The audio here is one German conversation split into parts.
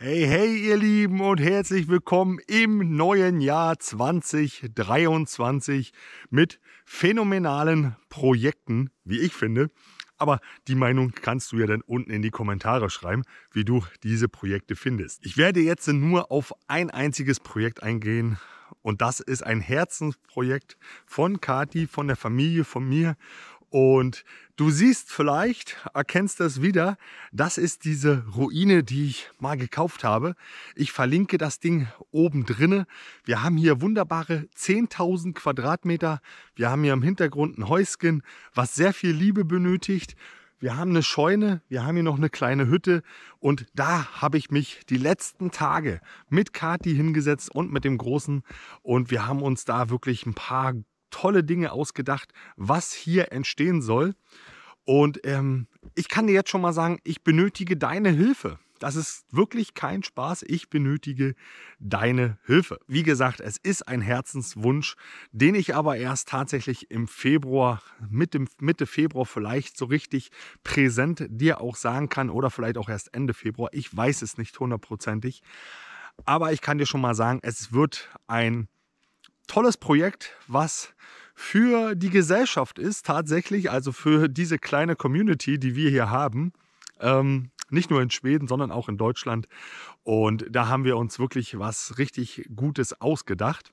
Hey, hey, ihr Lieben und herzlich willkommen im neuen Jahr 2023 mit phänomenalen Projekten, wie ich finde. Aber die Meinung kannst du ja dann unten in die Kommentare schreiben, wie du diese Projekte findest. Ich werde jetzt nur auf ein einziges Projekt eingehen und das ist ein Herzensprojekt von Kati, von der Familie, von mir und du siehst vielleicht, erkennst das wieder, das ist diese Ruine, die ich mal gekauft habe. Ich verlinke das Ding oben drinne. Wir haben hier wunderbare 10.000 Quadratmeter. Wir haben hier im Hintergrund ein Häuschen, was sehr viel Liebe benötigt. Wir haben eine Scheune, wir haben hier noch eine kleine Hütte und da habe ich mich die letzten Tage mit Kati hingesetzt und mit dem Großen und wir haben uns da wirklich ein paar tolle Dinge ausgedacht, was hier entstehen soll. Und ähm, ich kann dir jetzt schon mal sagen, ich benötige deine Hilfe. Das ist wirklich kein Spaß. Ich benötige deine Hilfe. Wie gesagt, es ist ein Herzenswunsch, den ich aber erst tatsächlich im Februar, Mitte, Mitte Februar vielleicht so richtig präsent dir auch sagen kann oder vielleicht auch erst Ende Februar. Ich weiß es nicht hundertprozentig. Aber ich kann dir schon mal sagen, es wird ein tolles Projekt, was für die Gesellschaft ist, tatsächlich, also für diese kleine Community, die wir hier haben. Ähm, nicht nur in Schweden, sondern auch in Deutschland. Und da haben wir uns wirklich was richtig Gutes ausgedacht.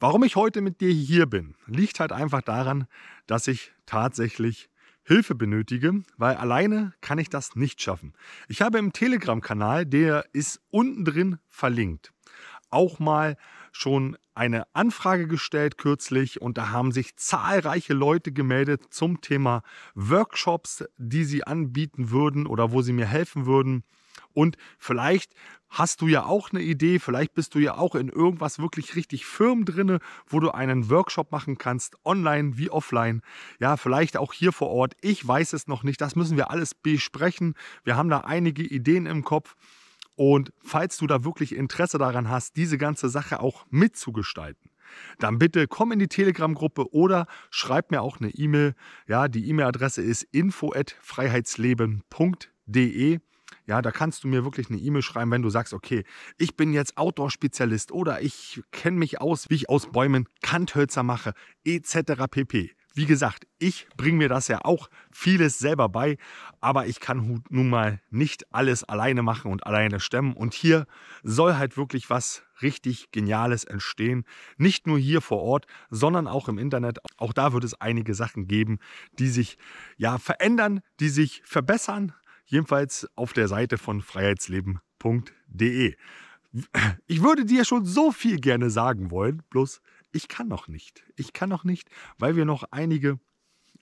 Warum ich heute mit dir hier bin, liegt halt einfach daran, dass ich tatsächlich Hilfe benötige, weil alleine kann ich das nicht schaffen. Ich habe im Telegram-Kanal, der ist unten drin verlinkt, auch mal schon eine Anfrage gestellt kürzlich und da haben sich zahlreiche Leute gemeldet zum Thema Workshops, die sie anbieten würden oder wo sie mir helfen würden. Und vielleicht hast du ja auch eine Idee, vielleicht bist du ja auch in irgendwas wirklich richtig firm drinne, wo du einen Workshop machen kannst, online wie offline. Ja, vielleicht auch hier vor Ort. Ich weiß es noch nicht. Das müssen wir alles besprechen. Wir haben da einige Ideen im Kopf. Und falls du da wirklich Interesse daran hast, diese ganze Sache auch mitzugestalten, dann bitte komm in die Telegram-Gruppe oder schreib mir auch eine E-Mail. Ja, die E-Mail-Adresse ist info@freiheitsleben.de. Ja, da kannst du mir wirklich eine E-Mail schreiben, wenn du sagst, okay, ich bin jetzt Outdoor-Spezialist oder ich kenne mich aus, wie ich aus Bäumen Kanthölzer mache, etc. pp wie gesagt, ich bringe mir das ja auch vieles selber bei, aber ich kann nun mal nicht alles alleine machen und alleine stemmen. Und hier soll halt wirklich was richtig Geniales entstehen. Nicht nur hier vor Ort, sondern auch im Internet. Auch da wird es einige Sachen geben, die sich ja verändern, die sich verbessern. Jedenfalls auf der Seite von freiheitsleben.de. Ich würde dir schon so viel gerne sagen wollen, bloß ich kann noch nicht. Ich kann noch nicht, weil wir noch einige,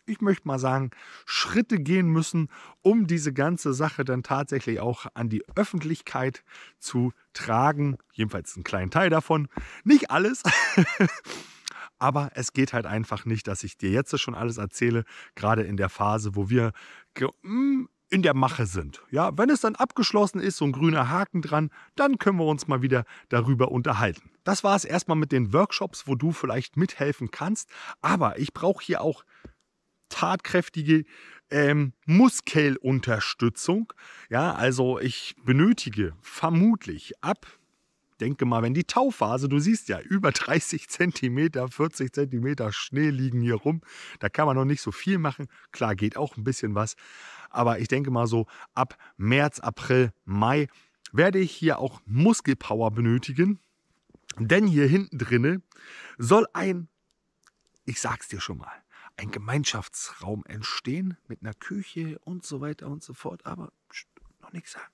ich möchte mal sagen, Schritte gehen müssen, um diese ganze Sache dann tatsächlich auch an die Öffentlichkeit zu tragen. Jedenfalls einen kleinen Teil davon. Nicht alles. Aber es geht halt einfach nicht, dass ich dir jetzt schon alles erzähle, gerade in der Phase, wo wir mm, in der Mache sind. Ja, wenn es dann abgeschlossen ist, so ein grüner Haken dran, dann können wir uns mal wieder darüber unterhalten. Das war es erstmal mit den Workshops, wo du vielleicht mithelfen kannst. Aber ich brauche hier auch tatkräftige ähm, Muskelunterstützung. Ja, also ich benötige vermutlich ab denke mal, wenn die Tauphase, du siehst ja, über 30 Zentimeter, 40 Zentimeter Schnee liegen hier rum, da kann man noch nicht so viel machen. Klar, geht auch ein bisschen was. Aber ich denke mal so, ab März, April, Mai werde ich hier auch Muskelpower benötigen. Denn hier hinten drinne soll ein, ich sag's dir schon mal, ein Gemeinschaftsraum entstehen mit einer Küche und so weiter und so fort. Aber pst, noch nichts sagen.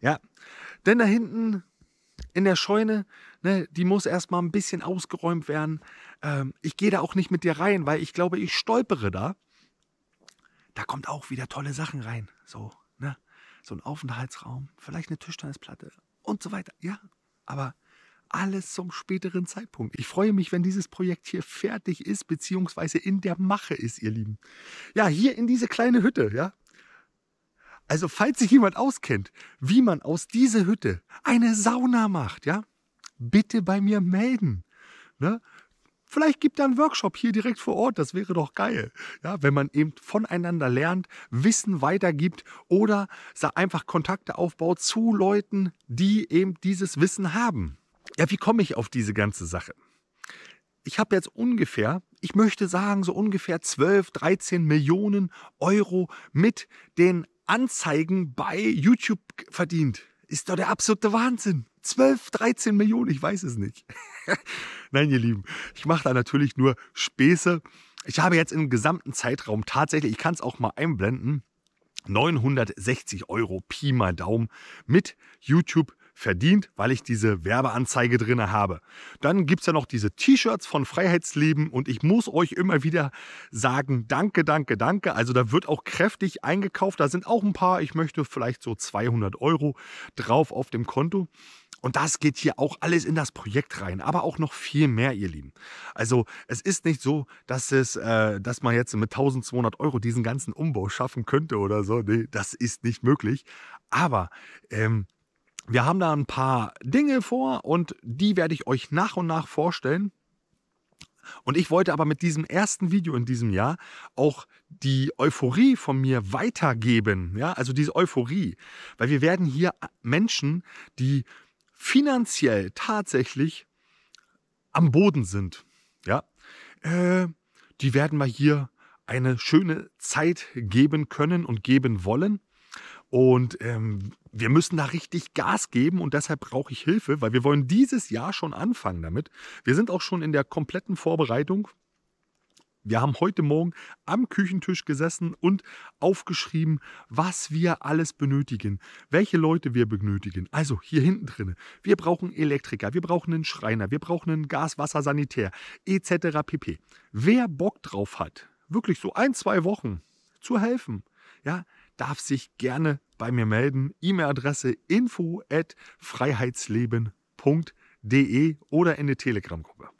Ja, denn da hinten in der Scheune, ne, die muss erstmal ein bisschen ausgeräumt werden. Ähm, ich gehe da auch nicht mit dir rein, weil ich glaube, ich stolpere da. Da kommt auch wieder tolle Sachen rein. So, ne? So ein Aufenthaltsraum, vielleicht eine Tischtennisplatte und so weiter. Ja, aber alles zum späteren Zeitpunkt. Ich freue mich, wenn dieses Projekt hier fertig ist, beziehungsweise in der Mache ist, ihr Lieben. Ja, hier in diese kleine Hütte, ja. Also falls sich jemand auskennt, wie man aus dieser Hütte eine Sauna macht, ja, bitte bei mir melden. Ne? Vielleicht gibt er einen Workshop hier direkt vor Ort, das wäre doch geil. Ja, wenn man eben voneinander lernt, Wissen weitergibt oder einfach Kontakte aufbaut zu Leuten, die eben dieses Wissen haben. Ja, wie komme ich auf diese ganze Sache? Ich habe jetzt ungefähr, ich möchte sagen, so ungefähr 12, 13 Millionen Euro mit den Anzeigen bei YouTube verdient. Ist doch der absolute Wahnsinn. 12, 13 Millionen, ich weiß es nicht. Nein, ihr Lieben, ich mache da natürlich nur Späße. Ich habe jetzt im gesamten Zeitraum tatsächlich, ich kann es auch mal einblenden, 960 Euro Pi mal Daumen mit YouTube verdient, weil ich diese Werbeanzeige drin habe. Dann gibt es ja noch diese T-Shirts von Freiheitsleben und ich muss euch immer wieder sagen, danke, danke, danke. Also da wird auch kräftig eingekauft. Da sind auch ein paar, ich möchte vielleicht so 200 Euro drauf auf dem Konto. Und das geht hier auch alles in das Projekt rein, aber auch noch viel mehr, ihr Lieben. Also es ist nicht so, dass, es, äh, dass man jetzt mit 1200 Euro diesen ganzen Umbau schaffen könnte oder so. Nee, das ist nicht möglich. Aber ähm, wir haben da ein paar Dinge vor und die werde ich euch nach und nach vorstellen. Und ich wollte aber mit diesem ersten Video in diesem Jahr auch die Euphorie von mir weitergeben. Ja, also diese Euphorie. Weil wir werden hier Menschen, die finanziell tatsächlich am Boden sind. Ja, äh, die werden wir hier eine schöne Zeit geben können und geben wollen. Und ähm, wir müssen da richtig Gas geben und deshalb brauche ich Hilfe, weil wir wollen dieses Jahr schon anfangen damit. Wir sind auch schon in der kompletten Vorbereitung. Wir haben heute Morgen am Küchentisch gesessen und aufgeschrieben, was wir alles benötigen, welche Leute wir benötigen. Also hier hinten drin. Wir brauchen Elektriker, wir brauchen einen Schreiner, wir brauchen einen Gaswassersanitär, etc. pp. Wer Bock drauf hat, wirklich so ein, zwei Wochen zu helfen, ja, darf sich gerne bei mir melden. E-Mail-Adresse info at freiheitsleben.de oder in der Telegram-Gruppe.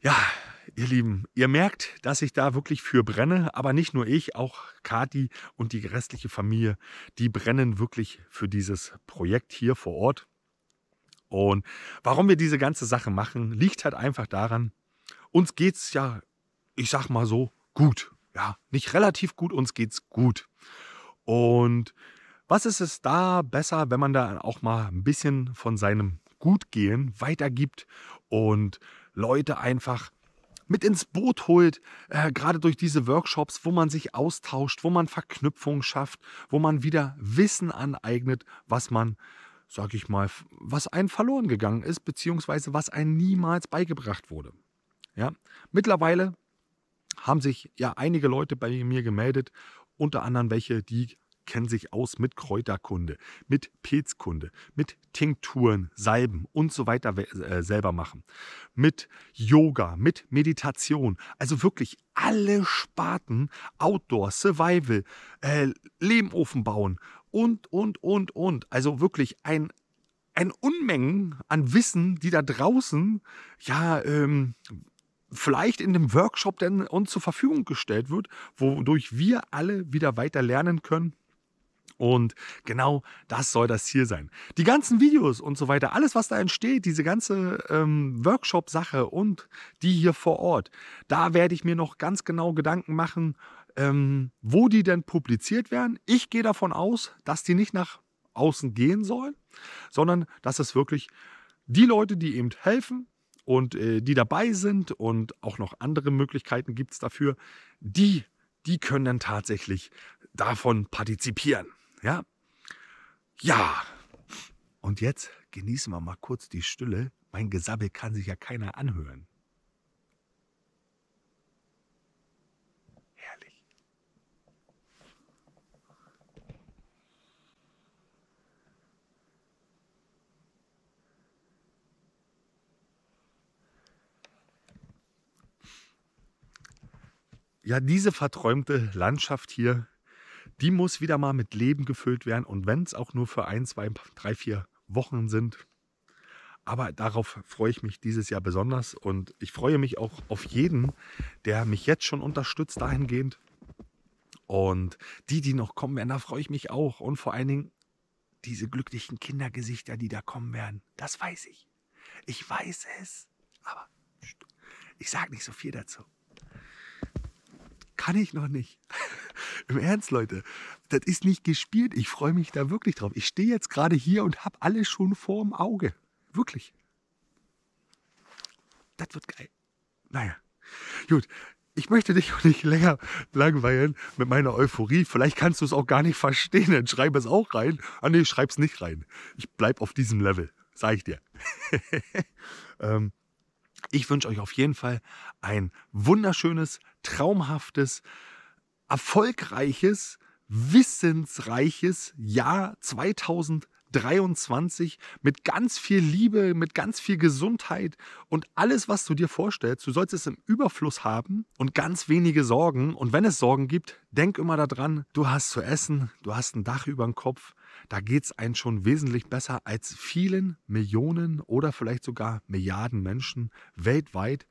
Ja, ihr Lieben, ihr merkt, dass ich da wirklich für brenne, aber nicht nur ich, auch Kati und die restliche Familie, die brennen wirklich für dieses Projekt hier vor Ort. Und warum wir diese ganze Sache machen, liegt halt einfach daran, uns geht's ja, ich sag mal so, gut ja, nicht relativ gut, uns geht's gut. Und was ist es da besser, wenn man da auch mal ein bisschen von seinem Gutgehen weitergibt und Leute einfach mit ins Boot holt, äh, gerade durch diese Workshops, wo man sich austauscht, wo man Verknüpfungen schafft, wo man wieder Wissen aneignet, was man, sag ich mal, was einen verloren gegangen ist, beziehungsweise was einem niemals beigebracht wurde. Ja? Mittlerweile haben sich ja einige Leute bei mir gemeldet, unter anderem welche, die kennen sich aus mit Kräuterkunde, mit Pilzkunde, mit Tinkturen, Salben und so weiter äh, selber machen, mit Yoga, mit Meditation, also wirklich alle Sparten, Outdoor, Survival, äh, Lehmofen bauen und, und, und, und. Also wirklich ein, ein Unmengen an Wissen, die da draußen ja ähm, vielleicht in dem Workshop denn uns zur Verfügung gestellt wird, wodurch wir alle wieder weiter lernen können. Und genau das soll das Ziel sein. Die ganzen Videos und so weiter, alles, was da entsteht, diese ganze ähm, Workshop-Sache und die hier vor Ort, da werde ich mir noch ganz genau Gedanken machen, ähm, wo die denn publiziert werden. Ich gehe davon aus, dass die nicht nach außen gehen sollen, sondern dass es wirklich die Leute, die eben helfen, und äh, die dabei sind und auch noch andere Möglichkeiten gibt es dafür, die, die können dann tatsächlich davon partizipieren. Ja, ja. Und jetzt genießen wir mal kurz die Stille. Mein Gesabbel kann sich ja keiner anhören. ja, diese verträumte Landschaft hier, die muss wieder mal mit Leben gefüllt werden. Und wenn es auch nur für ein, zwei, drei, vier Wochen sind. Aber darauf freue ich mich dieses Jahr besonders. Und ich freue mich auch auf jeden, der mich jetzt schon unterstützt dahingehend. Und die, die noch kommen werden, da freue ich mich auch. Und vor allen Dingen diese glücklichen Kindergesichter, die da kommen werden. Das weiß ich. Ich weiß es. Aber ich sage nicht so viel dazu kann ich noch nicht. Im Ernst, Leute, das ist nicht gespielt. Ich freue mich da wirklich drauf. Ich stehe jetzt gerade hier und habe alles schon vorm Auge. Wirklich. Das wird geil. Naja, gut. Ich möchte dich auch nicht länger langweilen mit meiner Euphorie. Vielleicht kannst du es auch gar nicht verstehen, dann schreib es auch rein. Ah nee, es nicht rein. Ich bleib auf diesem Level, sag ich dir. ähm, ich wünsche euch auf jeden Fall ein wunderschönes, traumhaftes, erfolgreiches, wissensreiches Jahr 2023 mit ganz viel Liebe, mit ganz viel Gesundheit und alles, was du dir vorstellst. Du sollst es im Überfluss haben und ganz wenige Sorgen. Und wenn es Sorgen gibt, denk immer daran, du hast zu essen, du hast ein Dach über dem Kopf. Da geht es einem schon wesentlich besser als vielen Millionen oder vielleicht sogar Milliarden Menschen weltweit,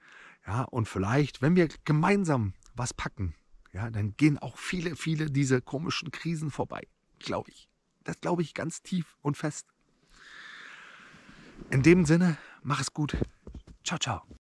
ja, und vielleicht, wenn wir gemeinsam was packen, ja, dann gehen auch viele, viele diese komischen Krisen vorbei, glaube ich. Das glaube ich ganz tief und fest. In dem Sinne, mach es gut. Ciao, ciao.